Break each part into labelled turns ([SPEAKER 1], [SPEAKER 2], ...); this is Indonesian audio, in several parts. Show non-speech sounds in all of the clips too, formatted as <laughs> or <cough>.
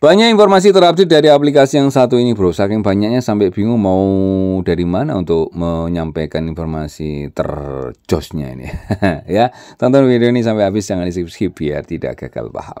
[SPEAKER 1] Banyak informasi terupdate dari aplikasi yang satu ini bro Saking banyaknya sampai bingung mau dari mana untuk menyampaikan informasi terjosnya ini <laughs> Ya, tonton video ini sampai habis jangan di skip-skip biar tidak gagal paham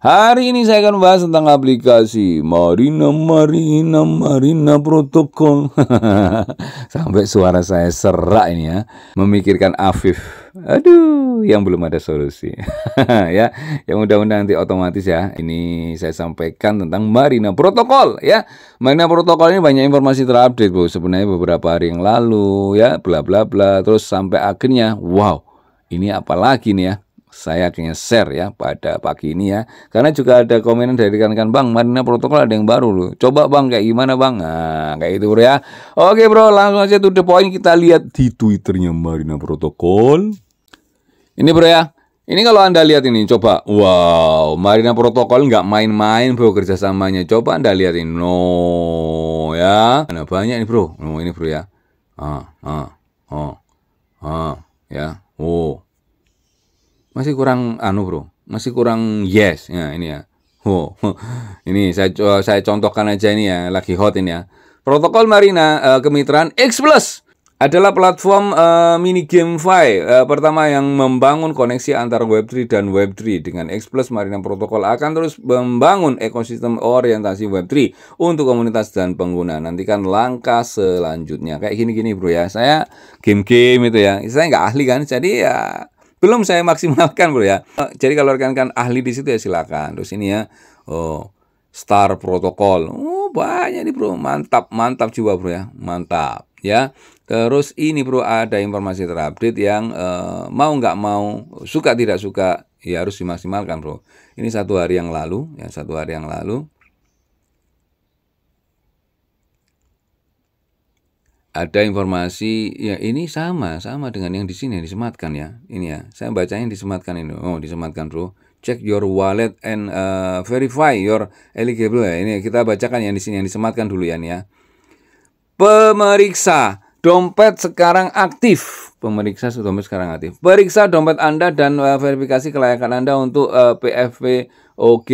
[SPEAKER 1] Hari ini saya akan bahas tentang aplikasi Marina Marina Marina Protokol. <laughs> Sampai suara saya serak ini ya, memikirkan Afif. Aduh, yang belum ada solusi. <laughs> ya, yang mudah-mudahan nanti otomatis ya. Ini saya sampaikan tentang Marina Protokol ya. Marina Protokol ini banyak informasi terupdate, Bu. Sebenarnya beberapa hari yang lalu ya, bla bla bla terus sampai akhirnya wow, ini apalagi nih ya? saya akhirnya share ya pada pagi ini ya karena juga ada komentar dari rekan-rekan bang Marina protokol ada yang baru loh coba bang kayak gimana bang nah, kayak itu bro ya oke bro langsung aja tuh the point kita lihat di twitternya Marina protokol ini bro ya ini kalau Anda lihat ini, coba. Wow, Marina Protokol nggak main-main bro kerjasamanya. Coba Anda lihat ini. No, ya. ada nah, banyak ini bro. No, ini bro ya. Ah, ah, oh, ah, ya. Oh, masih kurang anu bro masih kurang yes ya ini ya oh ini saya saya contohkan aja ini ya lagi hot ini ya protokol Marina uh, kemitraan X Plus adalah platform uh, mini game Fi uh, eh, pertama yang membangun koneksi antara Web3 dan Web3 dengan X Plus Marina protokol akan terus membangun ekosistem orientasi Web3 untuk komunitas dan pengguna nantikan langkah selanjutnya kayak gini-gini bro ya saya game-game itu ya saya nggak ahli kan jadi ya belum saya maksimalkan bro ya. Eh, jadi kalau rekan-rekan ahli di situ ya silakan. Terus ini ya, oh Star Protocol, oh banyak nih bro, mantap mantap juga bro ya, mantap ya. Terus ini bro ada informasi terupdate yang eh, mau nggak mau, suka tidak suka ya harus dimaksimalkan bro. Ini satu hari yang lalu, ya satu hari yang lalu ada informasi ya ini sama sama dengan yang di sini yang disematkan ya ini ya saya bacanya yang disematkan ini oh disematkan bro check your wallet and uh, verify your eligible ya ini kita bacakan yang di sini yang disematkan dulu ya nih ya pemeriksa dompet sekarang aktif pemeriksa dompet sekarang aktif periksa dompet anda dan uh, verifikasi kelayakan anda untuk uh, eh, PFP OK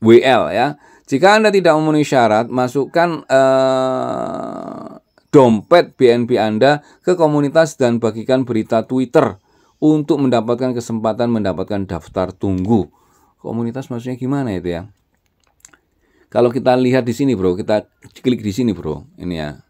[SPEAKER 1] WL ya jika anda tidak memenuhi syarat masukkan uh, dompet BNP Anda ke komunitas dan bagikan berita Twitter untuk mendapatkan kesempatan mendapatkan daftar tunggu. Komunitas maksudnya gimana itu ya? Kalau kita lihat di sini bro, kita klik di sini bro, ini ya,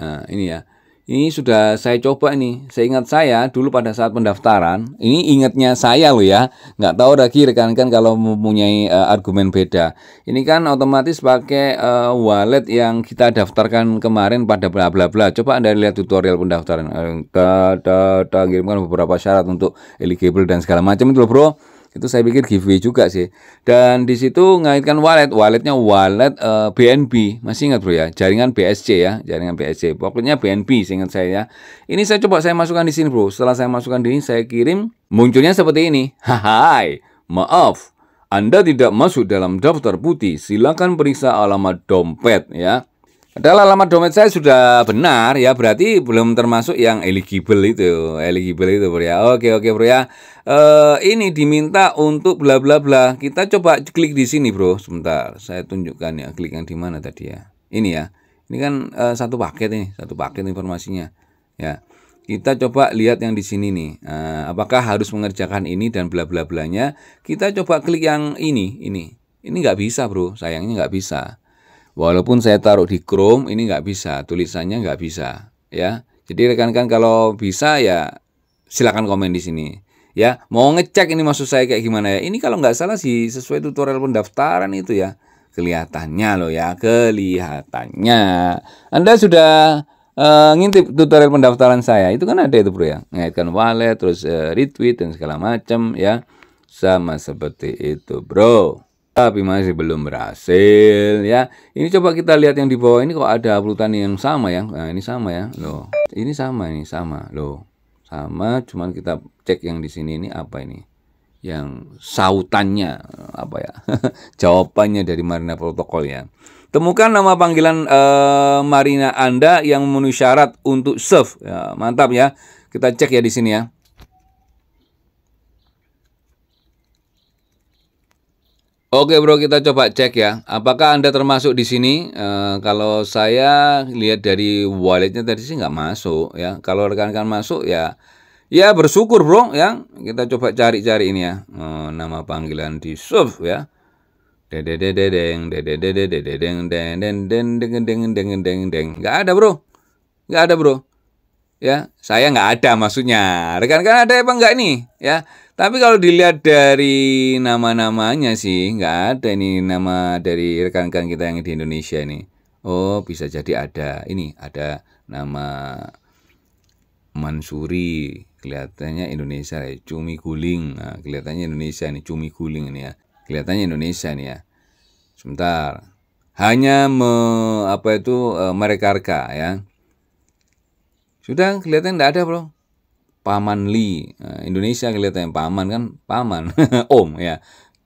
[SPEAKER 1] nah, ini ya. Ini sudah saya coba nih. Saya ingat saya dulu pada saat pendaftaran, ini ingatnya saya loh ya. Nggak tahu lagi rekan-rekan kalau mempunyai uh, argumen beda. Ini kan otomatis pakai uh, wallet yang kita daftarkan kemarin pada bla bla bla. Coba Anda lihat tutorial pendaftaran. Eh, kita kirimkan beberapa syarat untuk eligible dan segala macam itu loh, Bro itu saya pikir giveaway juga sih dan di situ ngaitkan wallet walletnya wallet uh, eh, BNB masih ingat bro ya jaringan BSC ya jaringan BSC pokoknya BNB ingat saya ya ini saya coba saya masukkan di sini bro setelah saya masukkan di sini saya kirim munculnya seperti ini hai maaf anda tidak masuk dalam daftar putih silakan periksa alamat dompet ya Padahal alamat domain saya sudah benar ya, berarti belum termasuk yang eligible itu, eligible itu bro ya. Oke oke bro ya. E, ini diminta untuk bla bla bla. Kita coba klik di sini bro, sebentar. Saya tunjukkan ya, klik yang di mana tadi ya. Ini ya. Ini kan e, satu paket nih, satu paket informasinya. Ya. Kita coba lihat yang di sini nih. E, apakah harus mengerjakan ini dan bla bla blanya? Kita coba klik yang ini, ini. Ini nggak bisa bro, sayangnya nggak bisa Walaupun saya taruh di Chrome ini nggak bisa, tulisannya nggak bisa, ya. Jadi rekan-rekan kalau bisa ya silakan komen di sini. Ya, mau ngecek ini maksud saya kayak gimana ya. Ini kalau nggak salah sih sesuai tutorial pendaftaran itu ya. Kelihatannya loh ya, kelihatannya. Anda sudah uh, ngintip tutorial pendaftaran saya. Itu kan ada itu bro ya. Ngaitkan wallet, terus uh, retweet dan segala macam ya. Sama seperti itu bro tapi masih belum berhasil ya. Ini coba kita lihat yang di bawah ini kok ada uploadan yang sama ya. Nah, ini sama ya. Loh, ini sama ini sama. Loh, sama cuman kita cek yang di sini ini apa ini? Yang sautannya apa ya? <laughs> Jawabannya dari Marina Protokol ya. Temukan nama panggilan eh, Marina Anda yang memenuhi syarat untuk serve. Ya, mantap ya. Kita cek ya di sini ya. Oke bro, kita coba cek ya. Apakah anda termasuk di sini? E, kalau saya lihat dari walletnya tadi sih nggak masuk ya. Kalau rekan-rekan masuk ya, ya bersyukur bro ya. Kita coba cari-cari ini ya. E, nama panggilan di Surf ya. Dedededeng, dedededeng, deng, deng, deng, deng, deng, deng, deng, deng. Nggak ada bro, nggak ada bro. Ya, saya nggak ada maksudnya. Rekan-rekan ada apa nggak nih? Ya, tapi kalau dilihat dari nama-namanya sih, nggak ada ini nama dari rekan-rekan kita yang di Indonesia ini. Oh, bisa jadi ada. Ini ada nama Mansuri, kelihatannya Indonesia ya. Cumi guling, nah, kelihatannya Indonesia ini Cumi guling ini ya. Kelihatannya Indonesia ini ya. Sebentar. Hanya me, apa itu e, eh, mereka ya. Sudah kelihatan tidak ada, Bro. Paman Li. Eh, Indonesia kelihatannya paman kan, paman, <laughs> om ya.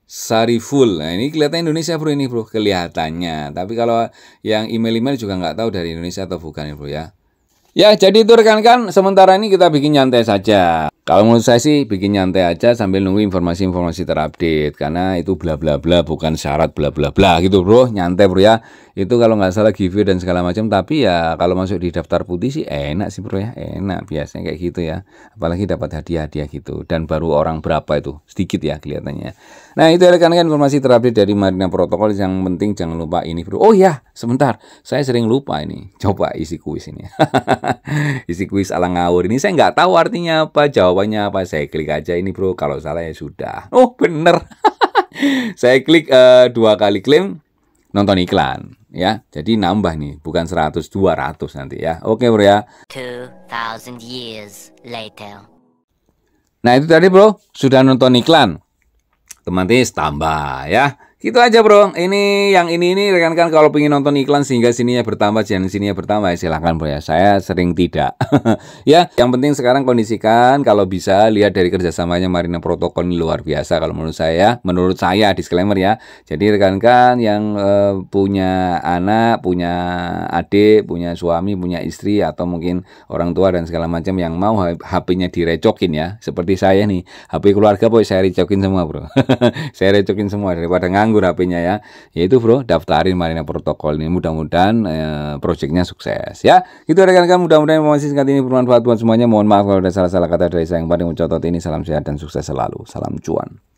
[SPEAKER 1] Sariful. Nah, ini kelihatan Indonesia bro ini bro kelihatannya. Tapi kalau yang email-email juga nggak tahu dari Indonesia atau bukan ya bro ya. Ya jadi itu rekan-rekan kan. sementara ini kita bikin nyantai saja. Kalau menurut saya sih bikin nyantai aja sambil nunggu informasi-informasi terupdate karena itu bla bla bla bukan syarat bla bla bla gitu bro nyantai bro ya itu kalau nggak salah giveaway dan segala macam tapi ya kalau masuk di daftar putih sih enak sih bro ya enak biasanya kayak gitu ya apalagi dapat hadiah-hadiah gitu dan baru orang berapa itu sedikit ya kelihatannya ya. nah itu rekan rekan informasi terupdate dari Marina Protokol yang penting jangan lupa ini bro oh ya sebentar saya sering lupa ini coba isi kuis ini <laughs> isi kuis ala ngawur ini saya nggak tahu artinya apa jawab jawabannya apa saya klik aja ini bro kalau salah ya sudah oh bener <laughs> saya klik uh, dua kali klaim nonton iklan ya jadi nambah nih bukan 100 200 nanti ya oke bro ya 2000 years later nah itu tadi bro sudah nonton iklan teman-teman tambah ya Gitu aja bro. Ini yang ini ini rekan kan kalau pengen nonton iklan sehingga sininya bertambah jangan sininya bertambah ya silahkan bro ya. Saya sering tidak. <laughs> ya, yang penting sekarang kondisikan kalau bisa lihat dari kerjasamanya Marina Protokol ini luar biasa kalau menurut saya. Ya. Menurut saya disclaimer ya. Jadi rekan kan yang e, punya anak, punya adik, punya suami, punya istri atau mungkin orang tua dan segala macam yang mau HP-nya direcokin ya. Seperti saya nih, HP keluarga boy saya recokin semua bro. <laughs> saya recokin semua daripada nganggur nganggur hp ya. Yaitu bro, daftarin Marina Protokol ini. Mudah-mudahan eh, proyeknya sukses ya. itu rekan-rekan, mudah-mudahan informasi singkat ini bermanfaat buat semuanya. Mohon maaf kalau ada salah-salah kata dari saya yang paling mencotot ini. Salam sehat dan sukses selalu. Salam cuan.